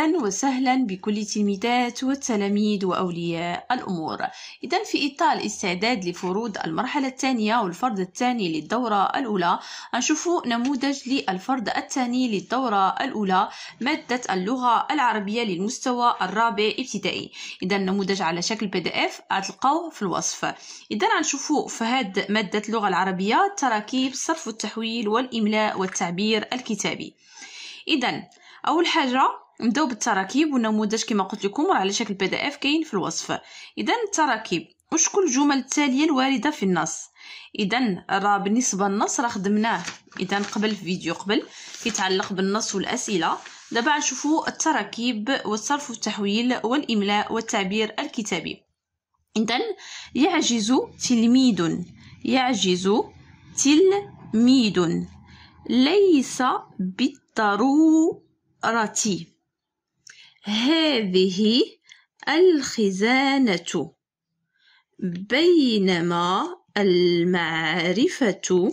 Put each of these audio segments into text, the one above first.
أهلا وسهلا بكل التلميذات والتلاميذ وأولياء الأمور إذا في إطار الاستعداد لفروض المرحلة الثانية والفرض الثاني للدورة الأولى نشوف نموذج للفرض الثاني للدورة الأولى مادة اللغة العربية للمستوى الرابع ابتدائي إذا النموذج على شكل بي دي اف غتلقاوه في الوصف إذا نشوف في هاد مادة اللغة العربية تراكيب صرف التحويل والإملاء والتعبير الكتابي إذا اول حاجه نبداو بالتراكيب والنموذج كما قلت لكم راه على شكل بي دي اف كاين في الوصف اذا التراكيب وشكون الجمل التاليه الوارده في النص اذا راه بالنسبه للنص راه خدمناه اذا قبل في فيديو قبل كيتعلق بالنص والاسئله دابا نشوفوا التراكيب والصرف والتحويل والاملاء والتعبير الكتابي اذا يعجز تلميذ يعجز تلميذ ليس بالضروره رتي هذه الخزانة بينما المعرفة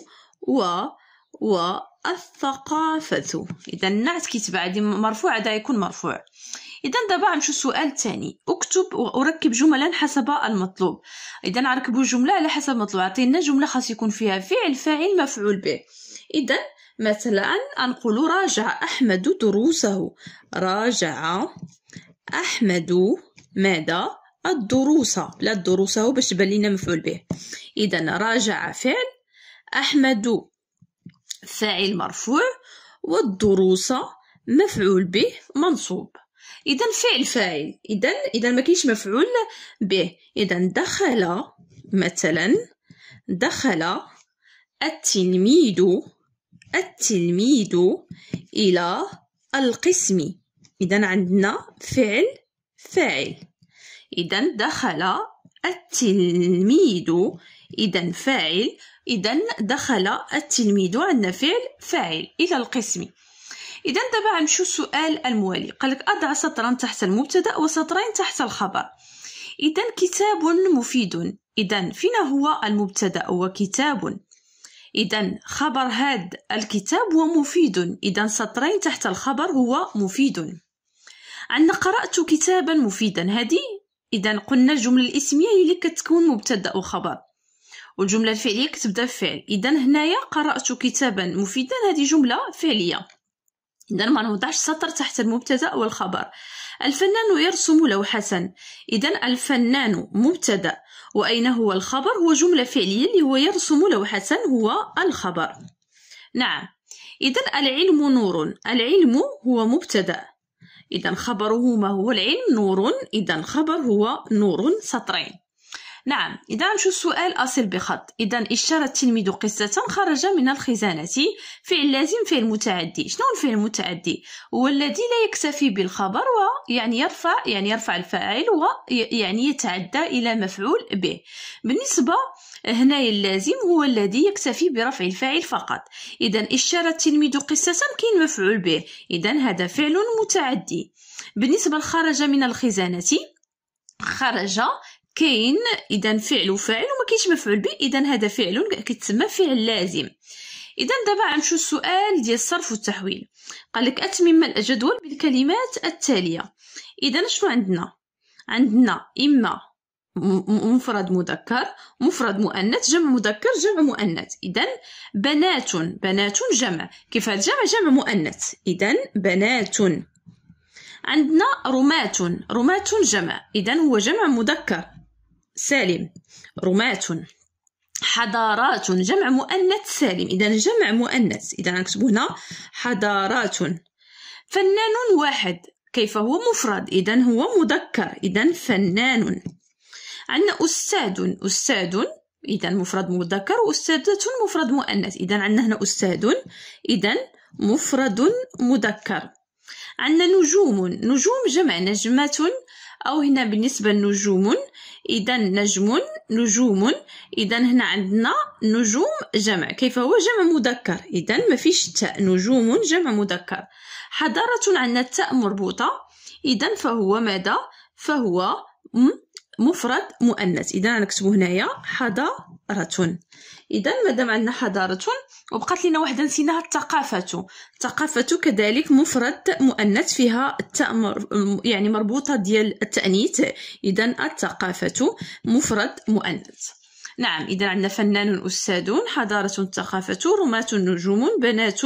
و الثقافة إذا نعت كيتبع هادي مرفوع هذا يكون مرفوع إذا دابا غنمشيو السؤال الثاني أكتب وأركب جملا حسب المطلوب إذا نركبو جملة على حسب المطلوب عطينا جملة خاص يكون فيها فعل فاعل مفعول به إذا مثلا أنقول راجع أحمد دروسه راجع أحمد ماذا الدروس لا دروسه باش تبان لينا مفعول به إذا راجع فعل أحمد فاعل مرفوع والدروس مفعول به منصوب اذا فعل فاعل اذا اذا ما كاينش مفعول به اذا دخل مثلا دخل التلميذ التلميذ إلى القسم إذا عندنا فعل فاعل إذا دخل التلميذ إذا فاعل إذا دخل التلميذ عندنا فعل فاعل إلى القسم إذا دابا غنمشيو السؤال الموالي قالك أضع سطرا تحت المبتدأ وسطرين تحت الخبر إذا كتاب مفيد إذا فين هو المبتدأ هو كتاب إذا خبر هذا الكتاب هو مفيد إذا سطرين تحت الخبر هو مفيد عندنا قرأت كتابا مفيدا هذه إذا قلنا الجملة الاسمية هي اللي كتكون مبتدأ وخبر والجملة الفعلية كتبدا بفعل إذا هنايا قرأت كتابا مفيدا هذه جملة فعلية إذا ما نوضعش سطر تحت المبتدأ والخبر الفنان يرسم لوحة إذا الفنان مبتدأ وأين هو الخبر هو جملة فعلية اللي هو يرسم لوحة هو الخبر نعم إذا العلم نور العلم هو مبتدأ إذا خبره ما هو العلم نور إذا خبر هو نور سطرين نعم إذا شو السؤال أصل بخط إذا اشترى التلميذ قصة خرج من الخزانة فعل لازم فعل متعدي شنو الفعل المتعدي هو الذي لا يكتفي بالخبر ويعني يرفع يعني يرفع الفاعل ويعني يتعدى إلى مفعول به بالنسبة هنا اللازم هو الذي يكتفي برفع الفاعل فقط إذا اشترى التلميذ قصة كاين مفعول به إذا هذا فعل متعدي بالنسبة لخرج من الخزانة خرج كاين اذا فعل وفاعل وما كاينش مفعول به اذا هذا فعل كيتسمى فعل لازم اذا دابا غنمشيو السؤال ديال الصرف والتحويل قال لك اتمم الجدول بالكلمات التاليه اذا شنو عندنا عندنا اما مفرد مذكر مفرد مؤنث جمع مذكر جمع مؤنث اذا بنات بنات جمع كيف هذا الجمع جمع مؤنث اذا بنات عندنا رماة رماة جمع اذا هو جمع مذكر سالم رماة حضارات جمع مؤنث سالم اذا جمع مؤنث اذا نكتب هنا حضارات فنان واحد كيف هو مفرد اذا هو مذكر اذا فنان عندنا استاذ استاذ اذا مفرد مذكر واستاذة مفرد مؤنث اذا عندنا هنا استاذ اذا مفرد مذكر عندنا نجوم نجوم جمع نجمة أو هنا بالنسبة لنجوم إذا نجم نجوم إذا هنا عندنا نجوم جمع كيف هو جمع مذكر إذا ما فيش تاء نجوم جمع مذكر حضارة عندنا التاء مربوطة إذا فهو ماذا فهو م مفرد مؤنث اذا نكتبو هنايا حضاره اذا مادام عندنا حضاره وبقات لنا واحده نسيناها الثقافه الثقافه كذلك مفرد مؤنث فيها التاء يعني مربوطه ديال التانيث اذا الثقافه مفرد مؤنث نعم إذا عندنا فنان أستاذ حضارة ثقافة رماة نجوم بنات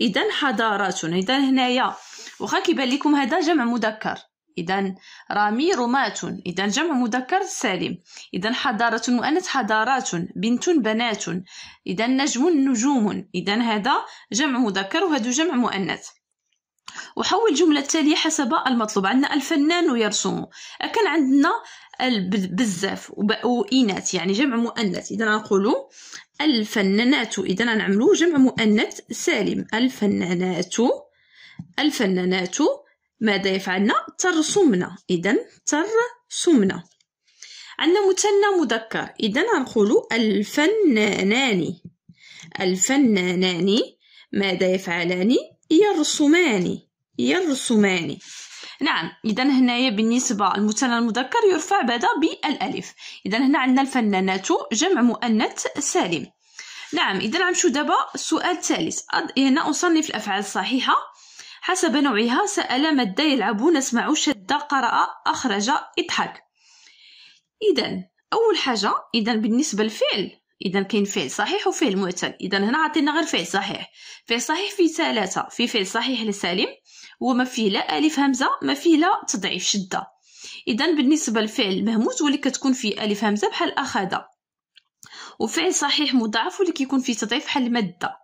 إذا حضارات إذا هنايا واخا كيبان لكم هذا جمع مذكر إذا رامير مات إذا جمع مذكر سالم إذا حضارة مؤنث حضارات بنت بنات إذا نجم نجوم إذا هذا جمع مذكر وهذا جمع مؤنث وحول الجملة التالية حسب المطلوب عندنا الفنان يرسم أكن عندنا بزاف وإناث يعني جمع مؤنث إذا نقول الفنانات إذا نعملو جمع مؤنث سالم الفنانات الفنانات ماذا يفعلنا ترسمنا إذا ترسمنا عندنا مثنى مذكر إذا غنقولو الفنانان الفنانان ماذا يفعلان يرسمان يرسمان نعم اذا هنايا بالنسبه المثنى المذكر يرفع بعدا بالالف اذا هنا عندنا الفنانات جمع مؤنث سالم نعم اذا نمشيو دابا السؤال الثالث هنا اصنف الافعال الصحيحه حسب نوعها سأل مادة يلعبون اسمعوا شد قرأ أخرج اضحك إذا أول حاجة إذا بالنسبة للفعل إذا كاين فعل صحيح وفعل معتل إذا هنا عطينا غير فعل صحيح فعل صحيح في ثلاثة في فعل صحيح لسالم وما فيه لا ألف همزة ما فيه لا تضعيف شدة إذا بالنسبة للفعل مهموز واللي كتكون فيه ألف همزة بحال أخذ وفعل صحيح مضاعف واللي كيكون فيه تضعيف بحال الماده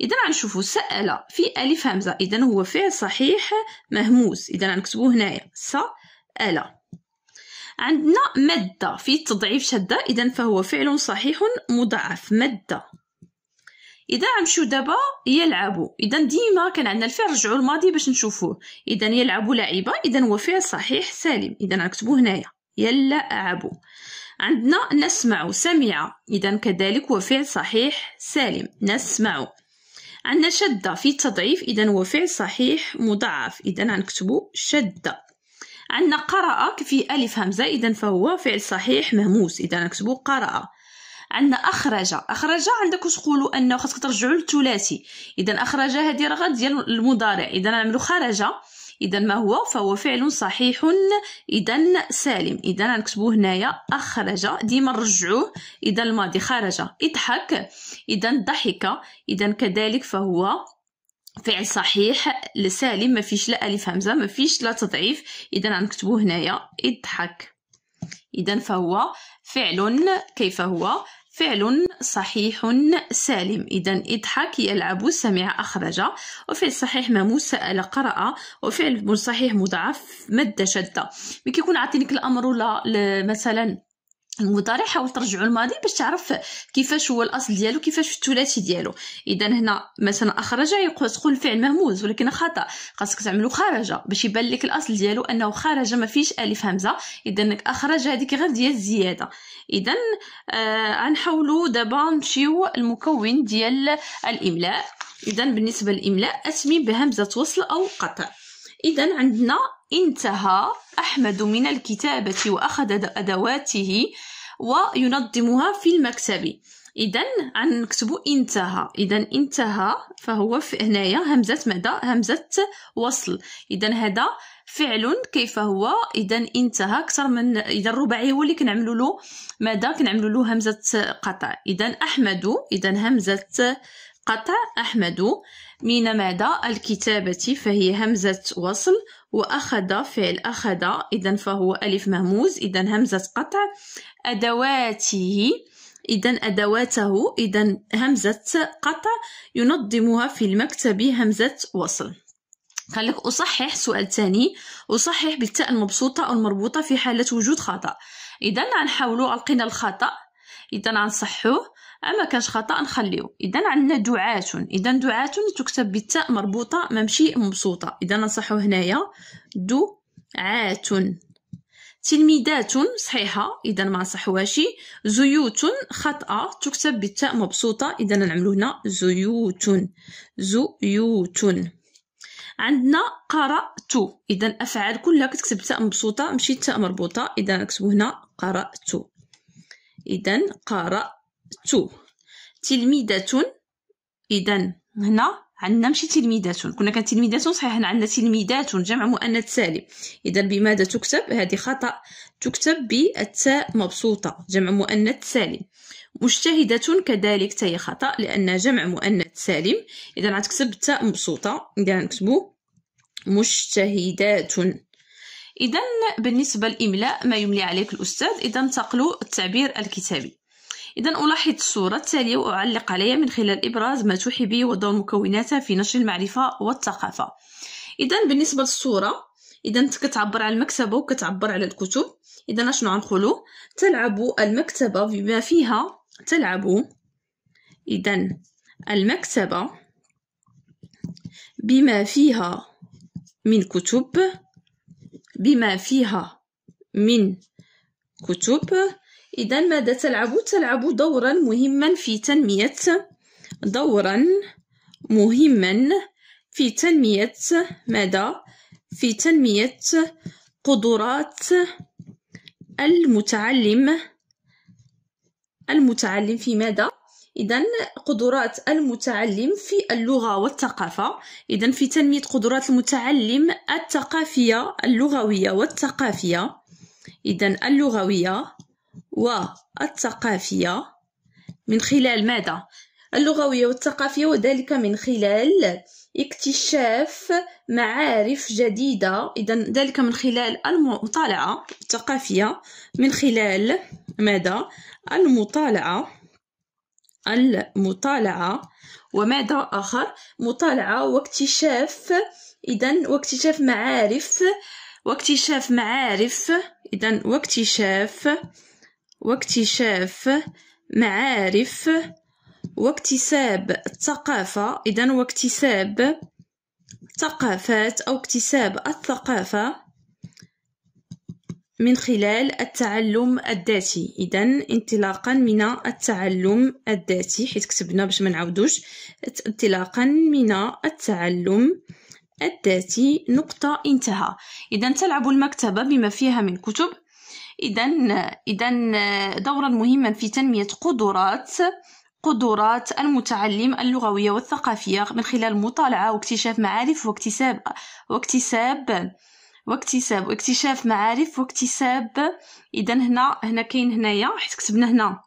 اذا غنشوفوا سال في الف همزه اذا هو فعل صحيح مهموس اذا غنكتبوه هنايا سال عندنا ماده في تضعيف شده اذا فهو فعل صحيح مضاعف ماده اذا غنمشيو دابا يلعبوا اذا ديما كان عندنا الفعل رجعوا الماضي باش نشوفوه اذا يلعبوا لعبه اذا هو فعل صحيح سالم اذا غنكتبوه هنايا يلعبوا عندنا نسمع سمع إذا كذلك هو فعل صحيح سالم نسمع عندنا شدة في التضعيف إذا هو فعل صحيح مضاعف إذا غنكتبو شدة عندنا قرأ في ألف همزة إذا فهو فعل صحيح مهموس إذا نكتبو قرأ عندنا أخرج أخرج عندك واش تقولوا أنه خاصك ترجعوا للثلاثي إذا أخرج هذه راه ديال المضارع إذا نعملوا خرج إذا ما هو فهو فعل صحيح إذا سالم إذا نكتبوه هنايا أخرج ديما نرجعوه إذا الماضي خرج اضحك إذا ضحك إذا كذلك فهو فعل صحيح لسالم ما فيش لا ألف همزة ما فيش لا تضعيف إذا نكتبوه هنايا اضحك إذا فهو فعل كيف هو فعل صحيح سالم إذا اضحك يلعب سمع أخرج وفعل صحيح ماموس سأل قرأ وفعل صحيح مضعف مد شد ملي كيكون عاطينك الأمر ولا مثلا المضارع حاول ترجعوا الماضي باش تعرف كيفاش هو الاصل ديالو كيفاش الثلاثي ديالو اذا هنا مثلا اخرج يقول تقول الفعل مهموز ولكن خطا خاصك تعملو خرج باش يبان لك الاصل ديالو انه خرج ما فيش الف همزه اذا اخرج هذيك غير ديال الزياده اذا غنحاولوا آه دابا نمشيو المكون ديال الاملاء اذا بالنسبه للاملاء اسمي بهمزه وصل او قطع اذا عندنا انتهى أحمد من الكتابة وأخذ أدواته وينظمها في المكتب إذا غنكتبو انتهى إذا انتهى فهو في هنايا همزة مدى همزة وصل إذا هذا فعل كيف هو اذا انتهى اكثر من اذا الرباعي هو اللي كنعملوا له مدى كنعملوا له همزه قطع اذا احمد اذا همزه قطع أحمد من ماذا الكتابة فهي همزة وصل وأخذ فعل أخذ إذا فهو ألف مهموز إذا همزة قطع أدواته إذا أدواته إذا همزة قطع ينظمها في المكتب همزة وصل قال لك أصحح سؤال ثاني أصحح بالتاء المبسوطة أو المربوطة في حالة وجود خطأ إذا غنحاولوا ألقينا الخطأ إذا غنصحوه اما كانش خطا نخليو اذا عندنا دعاة اذا دعاة تكتب بالتاء مربوطه ممشي مبسوطه اذا نصحو هنايا دعاة تلميذات صحيحه اذا ما صحوهاش زيوت خطا تكتب بالتاء مبسوطه اذا نعملو هنا زيوت زيوت عندنا قرأت إذا أفعال كلها كتكتب تاء مبسوطة ماشي تاء مربوطة إذا نكتبو هنا قرأت إذا قرأت تو تلميذة إذا هنا عندنا ماشي تلميذات كنا كان تلميذة صحيح هنا عندنا تلميذات جمع مؤنث سالم اذا بماذا تكتب هذه خطا تكتب بالتاء مبسوطه جمع مؤنث سالم مجتهده كذلك تاي خطا لان جمع مؤنث سالم اذا غتكتب التاء مبسوطه اذا نكتبو مجتهدات اذا بالنسبه للاملاء ما يملي عليك الاستاذ اذا انتقلوا التعبير الكتابي إذا ألاحظ الصورة التالية وأعلق عليها من خلال إبراز ما توحي به ودور مكوناتها في نشر المعرفة والثقافة إذا بالنسبة للصورة إذا كتعبر على المكتبة وكتعبر على الكتب إذا أشنو غنقولو تلعب المكتبة بما فيها تلعب إذا المكتبة بما فيها من كتب بما فيها من كتب إذا ماذا تلعب؟ تلعب دورا مهما في تنمية دورا مهما في تنمية ماذا؟ في تنمية قدرات المتعلم المتعلم في ماذا؟ إذا قدرات المتعلم في اللغة والثقافة إذا في تنمية قدرات المتعلم الثقافية اللغوية والثقافية إذا اللغوية والثقافية من خلال ماذا؟ اللغوية والثقافية وذلك من خلال اكتشاف معارف جديدة إذا ذلك من خلال المطالعة الثقافية من خلال ماذا؟ المطالعة المطالعة وماذا آخر؟ مطالعة واكتشاف إذا واكتشاف معارف واكتشاف معارف إذا واكتشاف واكتشاف معارف واكتساب الثقافة إذا واكتساب ثقافات أو اكتساب الثقافة من خلال التعلم الذاتي اذا انطلاقا من التعلم الذاتي حيت كتبنا باش ما نعاودوش انطلاقا من التعلم الذاتي نقطه انتهى اذا تلعب المكتبه بما فيها من كتب اذا اذا دورا مهما في تنميه قدرات قدرات المتعلم اللغوية والثقافية من خلال مطالعة واكتشاف معارف واكتساب واكتساب واكتساب واكتشاف معارف واكتساب اذا هنا هنا كاين هنايا حيت كتبنا هنا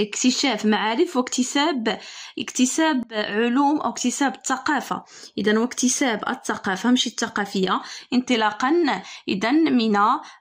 اكتشاف معارف واكتساب اكتساب علوم او اكتساب الثقافه اذا واكتساب الثقافه ماشي الثقافيه انطلاقا اذا من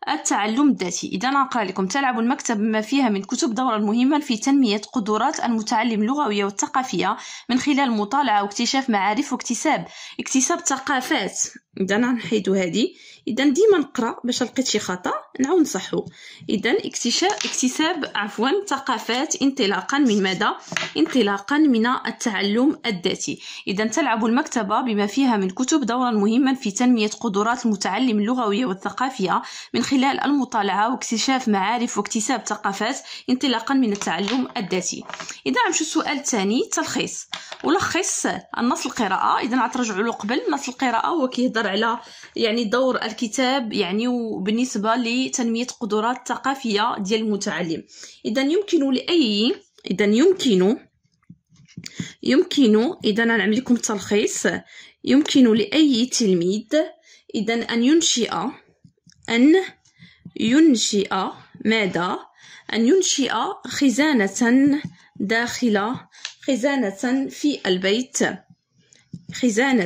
التعلم الذاتي اذا نقرا لكم تلعب المكتب ما فيها من كتب دورا مهما في تنميه قدرات المتعلم اللغويه والثقافيه من خلال مطالعه واكتشاف معارف واكتساب اكتساب ثقافات اذا غنحيدو هادي اذا ديما نقرا باش لقيت شي خطا نعاود نصحو اذا اكتشاف اكتساب عفوا ثقافات انطلاقا من ماذا انطلاقا من التعلم الذاتي اذا تلعب المكتبه بما فيها من كتب دورا مهما في تنميه قدرات المتعلم اللغويه والثقافيه من خلال المطالعه واكتشاف معارف واكتساب ثقافات انطلاقا من التعلم الذاتي اذا نمشيو السؤال الثاني تلخيص ولخص النص القراءه اذا غترجعوا له قبل نص القراءه هو كيهضر على يعني دور الكتاب يعني وبالنسبة لتنميه قدرات ثقافية ديال المتعلم اذا يمكن لاي اذا يمكن يمكن اذا نعمل لكم تلخيص يمكن لاي تلميذ اذا ان ينشئ ان ينشئ ماذا ان ينشئ خزانه داخل خزانه في البيت خزانه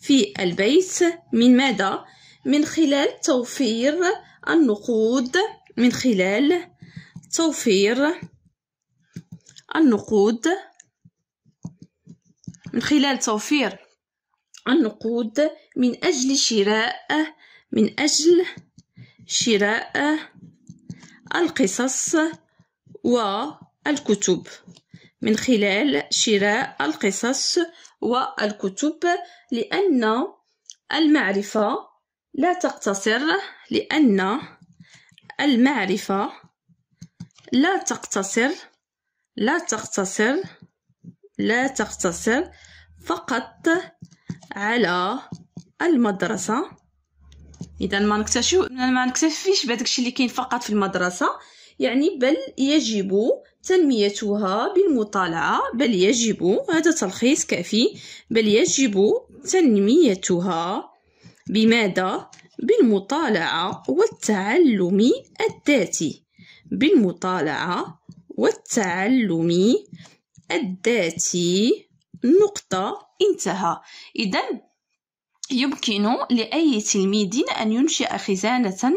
في البيت من ماذا من خلال توفير النقود من خلال توفير النقود من خلال توفير النقود من أجل شراء من أجل شراء القصص والكتب من خلال شراء القصص والكتب لأن المعرفة لا تقتصر لأن المعرفة لا تقتصر لا تقتصر لا تقتصر فقط على المدرسة إذا ما نكتشف ما نكتشفش بهذاك الشيء اللي كاين فقط في المدرسة يعني بل يجب تنميتها بالمطالعة بل يجب هذا تلخيص كافي بل يجب تنميتها بماذا؟ بالمطالعة والتعلم الذاتي بالمطالعة والتعلم الذاتي نقطة انتهى إذا يمكن لأي تلميذ أن ينشئ خزانة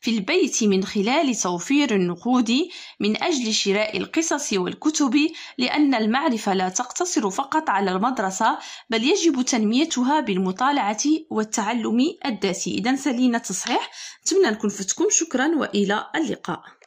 في البيت من خلال توفير النقود من أجل شراء القصص والكتب لأن المعرفة لا تقتصر فقط على المدرسة بل يجب تنميتها بالمطالعة والتعلم الذاتي إذا سالينا تصحيح نتمنى نكون فتكم شكرا وإلى اللقاء